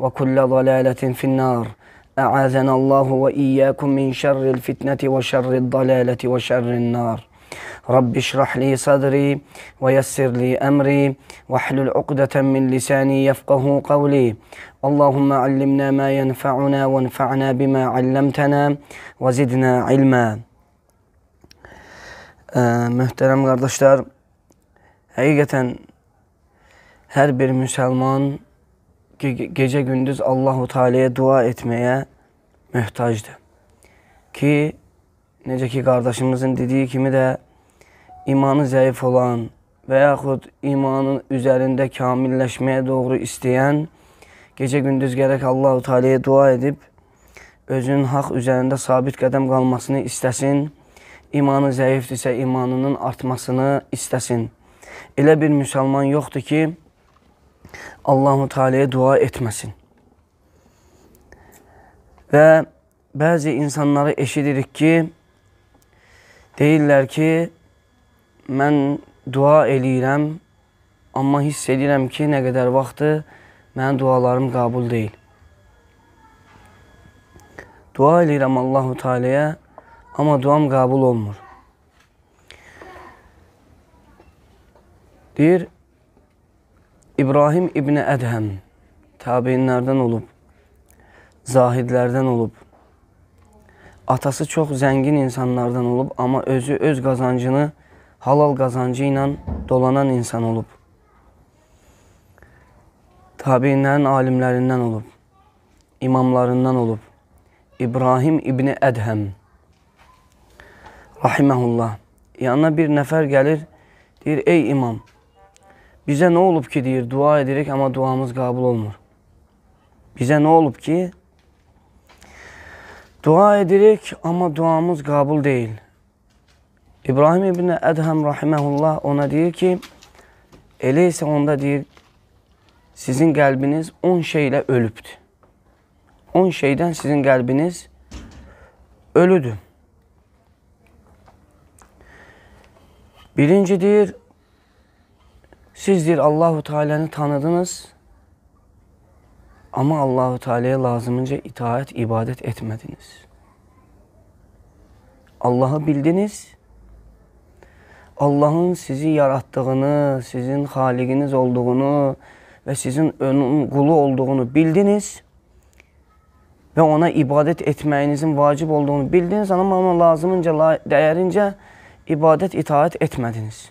وكل ضلالة في النار أعاذنا الله وإياكم من شر الفتنة وشر الضلالة وشر النار رب اشرح لي صدري ويسر لي أمري واحلل عقدة من لساني يفقه قولي اللهم علمنا ما ينفعنا وانفعنا بما علمتنا وزدنا علما ee, Möhtərəm qardaşlar, həqiqətən hər bir ge gecə gündüz Allahu Taala'ya dua etməyə möhtacdır. Ki necə ki qardaşımızın dediyi kimi də imanı zəif olan və yaxud imanın üzərində kamilləşməyə doğru istəyən gecə gündüz gərək Allahu Taala'ya dua edib özünün haqq üzərində sabit qədəm qalmasını istəsin imanı zəifdirsə imanının artmasını istəsin. Elə bir müsəlman yoxdur ki, Allahu Teala'ya dua etməsin. Və bəzi insanları eşidirik ki, deyirlər ki, mən dua eləyirəm, amma hiss edirəm ki, nə qədər vaxtı mənim dualarım qəbul deyil. Dua eləyirəm Allahu Teala'ya, amma duam qəbul olmur. Deyir, İbrahim İbni Ədhəm təbeinlərdən olub, zahidlərdən olub. Atası çox zəngin insanlardan olub, amma özü öz qazancını halal qazancı ilə dolanan insan olub. Təbeinlərin alimlərindən olub, imamlarından olub. İbrahim İbni Ədhəm Rahiməhullah Yanına bir nəfər gəlir, deyir, ey imam, Bizə nə olub ki, deyir, dua edirik, amma duamız qabul olmur. Bizə nə olub ki, dua edirik, amma duamız qabul deyil. İbrahim ibn Ədhəm rahiməhullah ona deyir ki, elə isə onda deyir, sizin qəlbiniz 10 şeylə ölübdür. 10 şeydən sizin qəlbiniz ölüdür. Birinci deyir, Siz deyir Allahu Teala'nı tanıdınız. Amma Allahu Teala'ya lazımınca itaat, ibadət etmədiniz. Allahı bildiniz. Allahın sizi yaratdığını, sizin xaliqiniz olduğunu və sizin onun qulu olduğunu bildiniz və ona ibadət etməyinizin vacib olduğunu bildiniz, amma ona lazımınca, dəyərincə ibadət, itaat etmədiniz.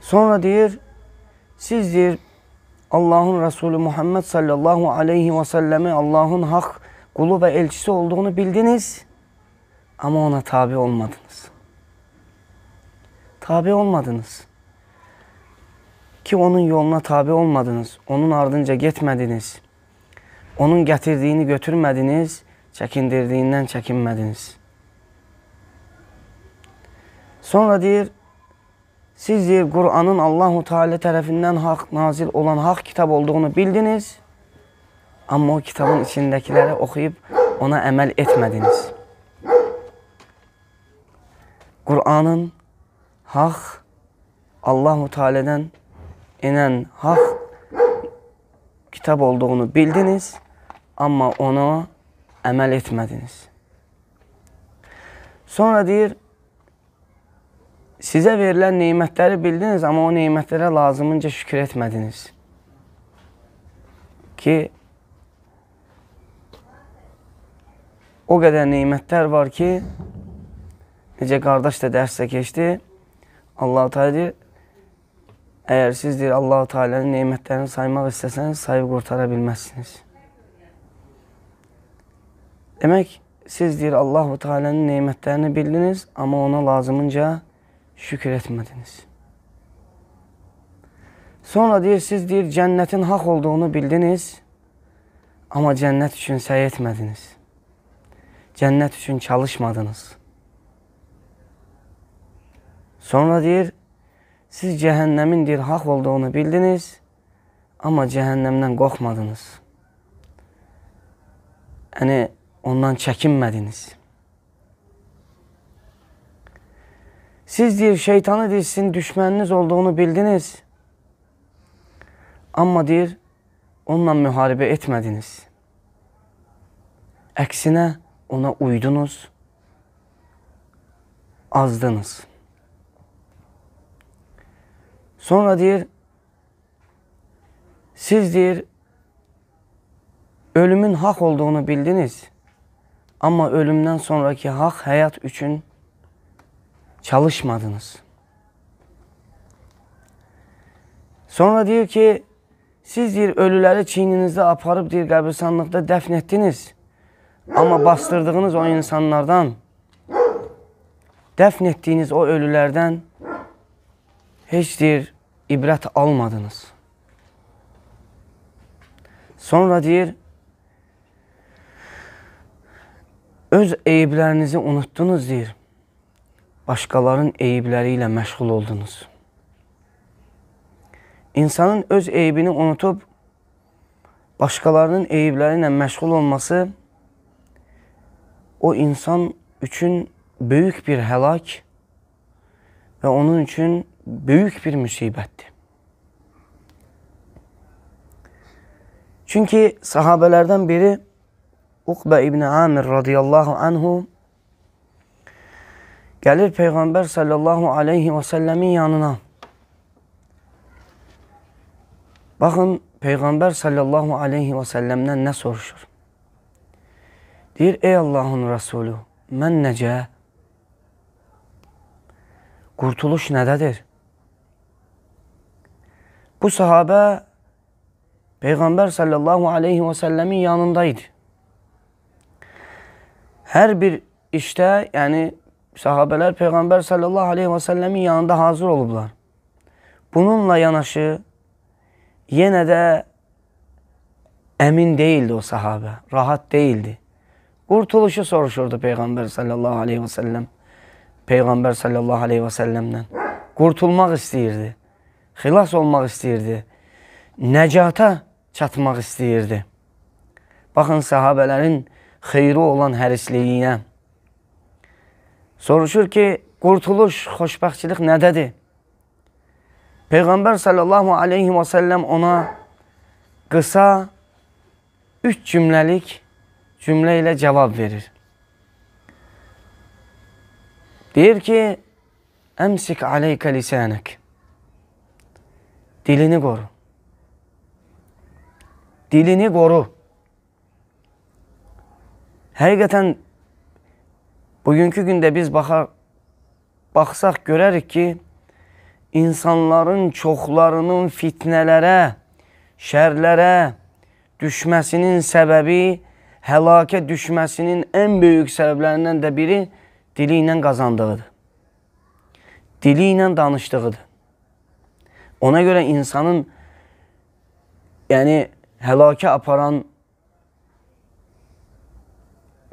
Sonra deyir, siz deyir, Allahın Rəsulü Muhammed sallallahu aleyhi və səlləmi Allahın haqq qulu və elçisi olduğunu bildiniz, amma ona tabi olmadınız. Tabi olmadınız. Ki onun yoluna tabi olmadınız, onun ardınca getmədiniz, onun gətirdiyini götürmədiniz, çəkindirdiyindən çəkinmədiniz. Sonra deyir, Siz deyir, Quranın Allahu Teala tərəfindən haq, nazil olan haq kitab olduğunu bildiniz, amma o kitabın içindəkiləri oxuyub ona əməl etmədiniz. Quranın haq, Allahu Teala'dan inən haq kitab olduğunu bildiniz, amma ona əməl etmədiniz. Sonra deyir, Sizə verilən neymətləri bildiniz, amma o neymətlərə lazımınca şükür etmədiniz. Ki, o qədər neymətlər var ki, necə qardaş da dərsdə keçdi, Allah-u Teala deyir, əgər siz deyir, Allah-u Teala'nın neymətlərini saymaq istəsəniz, sayıb qurtara bilməzsiniz. Demək, siz deyir, Allah-u Teala'nın neymətlərini bildiniz, amma ona lazımınca şükür şükür etmədiniz. Sonra deyir, siz deyir, cənnətin haq olduğunu bildiniz, amma cənnət üçün səy etmədiniz. Cənnət üçün çalışmadınız. Sonra deyir, siz cəhənnəmin deyir, haq olduğunu bildiniz, amma cəhənnəmdən qorxmadınız. Yəni, ondan çəkinmədiniz. Siz deyir şeytanı deyir sizin düşməniniz olduğunu bildiniz. ama deyir onunla müharibe etmediniz eksine ona uydunuz. Azdınız. Sonra deyir siz deyir ölümün hak olduğunu bildiniz. ama ölümden sonraki hak hayat üçün çalışmadınız. Sonra diyor ki siz deyir ölüləri çiyninizdə aparıb deyir qəbristanlıqda dəfn etdiniz. Amma bastırdığınız o insanlardan dəfn etdiyiniz o ölülerden heç deyir ibrət almadınız. Sonra deyir öz eyiblərinizi unuttunuz deyir. başqaların eyibləri ilə məşğul oldunuz. İnsanın öz eyibini unutub, başqalarının eyibləri ilə məşğul olması o insan üçün böyük bir həlak və onun üçün böyük bir müsibətdir. Çünki sahabələrdən biri Uqbə ibn Amir radiyallahu anhu Gəlir Peyğəmbər sallallahu aleyhi və səlləmin yanına. Baxın, Peyğəmbər sallallahu aleyhi və səlləmdən nə soruşur? Deyir, ey Allahın Rəsulü, mən necə? Qurtuluş nədədir? Bu sahabə Peyğəmbər sallallahu aleyhi və səlləmin yanında idi. Hər bir işdə, yəni Sahabələr Peyğəmbər sallallahu aleyhi və səlləmin yanında hazır olublar. Bununla yanaşı yenə də əmin değildi o sahabə, rahat değildi. Qurtuluşu soruşurdu Peyğəmbər sallallahu aleyhi və səlləm. Peyğəmbər sallallahu aleyhi və səlləmdən. Qurtulmaq istəyirdi. Xilas olmaq istəyirdi. Nəcata çatmaq istəyirdi. Baxın sahabələrin xeyri olan hərisliyinə, Soruşur ki, qurtuluş, xoşbəxtçilik nədədir? Peyğəmbər sallallahu aleyhi və səlləm ona qısa üç cümləlik cümlə ilə cavab verir. Deyir ki, əmsik aleykə lisənək. Dilini qoru. Dilini qoru. Həqiqətən, Bugünkü gündə biz baxar, baxsaq görərik ki, insanların çoxlarının fitnələrə, şərlərə düşməsinin səbəbi, həlakə düşməsinin ən böyük səbəblərindən də biri dili ilə qazandığıdır. Dili ilə danışdığıdır. Ona görə insanın yəni həlakə aparan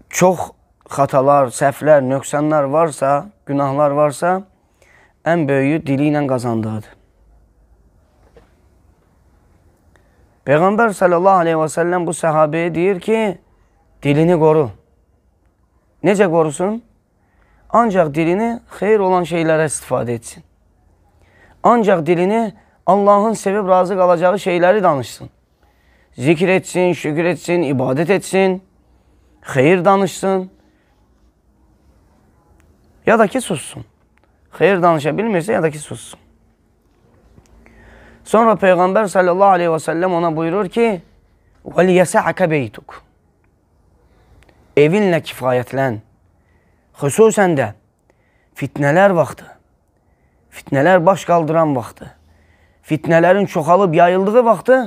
çox xatalar, səhvlər, nöqsanlar varsa, günahlar varsa, ən böyüyü dili ilə qazandığıdır. Peyğəmbər sallallahu aleyhi və səlləm bu səhabəyə deyir ki, dilini qoru. Necə qorusun? Ancaq dilini xeyr olan şeylərə istifadə etsin. Ancaq dilini Allahın sevib razı qalacağı şeyləri danışsın. Zikr etsin, şükür etsin, ibadət etsin, xeyir danışsın. Ya da ki sussun. Xeyir danışa bilmirsə ya da ki sussun. Sonra Peyğəmbər sallallahu aleyhi və səlləm ona buyurur ki, وَلِيَسَعَكَ بَيْتُكُ Evinlə kifayətlən, xüsusən də fitnələr vaxtı, fitnələr baş qaldıran vaxtı, fitnələrin çoxalıb yayıldığı vaxtı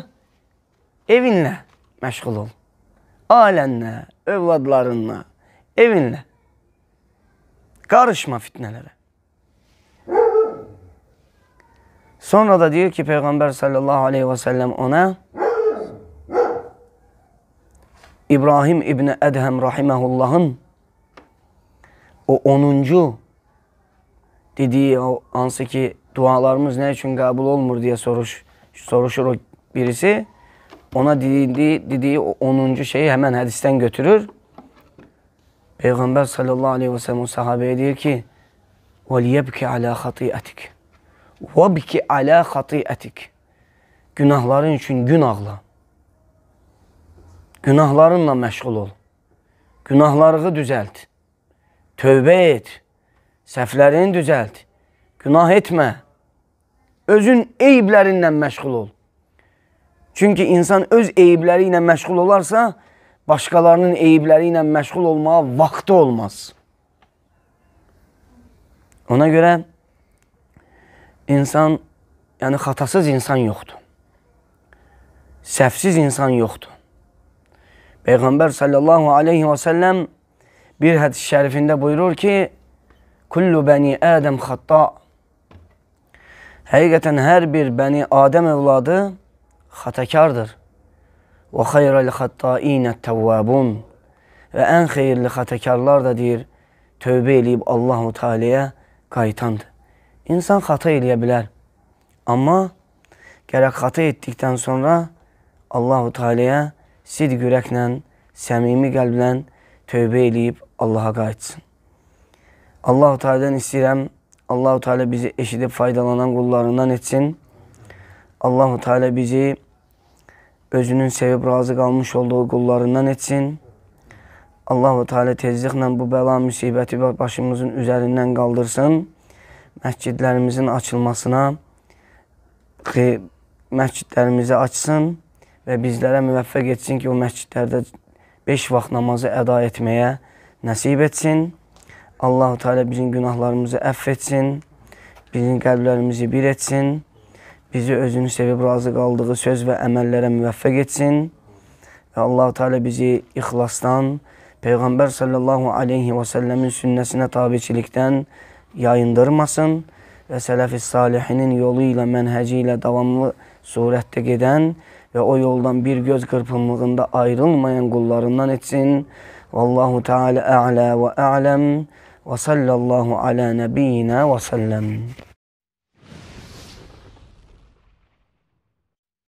evinlə məşğul ol. Alənlə, övladlarınla, evinlə. Karışma fitnelere. Sonra da diyor ki Peygamber sallallahu aleyhi ve sellem ona İbrahim İbni Edhem rahimehullah'ın o 10. dediği o ansı ki dualarımız ne için kabul olmur diye soruş, soruşur birisi. Ona dediği, dediği o 10. şeyi hemen hadisten götürür. Peyğəmbər sallallahu aleyhi və səlləm o sahabəyə deyir ki, وَلْيَبْكِ عَلَى خَطِيئَتِكِ وَبْكِ عَلَى خَطِيئَتِكِ Günahların üçün gün ağla. Günahlarınla məşğul ol. Günahlarını düzəlt. Tövbə et. Səhvlərini düzəlt. Günah etmə. Özün eyiblərinlə məşğul ol. Çünki insan öz eyibləri ilə məşğul olarsa, başqalarının eyibləri ilə məşğul olmağa vaxtı olmaz. Ona görə insan, yəni xatasız insan yoxdur. Səhvsiz insan yoxdur. Peyğəmbər sallallahu aleyhi və səlləm bir hədis şərifində buyurur ki, Kullu bəni Ədəm xatta. Həqiqətən hər bir bəni Adəm övladı xatakardır. Və xeyrəl xəttainə təvvabun və ən xeyirli xətəkarlar da deyir, tövbə eləyib Allahu Teala'ya qaytandır. İnsan xata eləyə bilər. Amma gərək xata etdikdən sonra Allahu Teala'ya sidq ürəklə, səmimi qəlblə tövbə eləyib Allaha qayıtsın. Allahu Teala'dan istəyirəm, Allahu Teala bizi eşidib faydalanan qullarından etsin. Allahu Teala bizi özünün sevib razı qalmış olduğu qullarından etsin. Allahu Teala tezliklə bu bəla müsibəti başımızın üzərindən qaldırsın. Məscidlərimizin açılmasına məscidlərimizi açsın və bizlərə müvəffəq etsin ki, o məscidlərdə 5 vaxt namazı əda etməyə nəsib etsin. Allahu Teala bizim günahlarımızı əff etsin. Bizim qəlblərimizi bir etsin. bizi özünü sevib razı qaldığı söz ve əməllərə müvəffəq etsin. Və Allah-u Teala bizi ixlasdan, Peygamber sallallahu aleyhi ve səlləmin sünnesine tabiçilikdən yayındırmasın ve sələf salihinin yoluyla ilə, devamlı surette giden ve o yoldan bir göz qırpımlığında ayrılmayan kullarından etsin. Vallahu Teala a'la ve a'lem ve sallallahu ala nebiyyina ve sellem.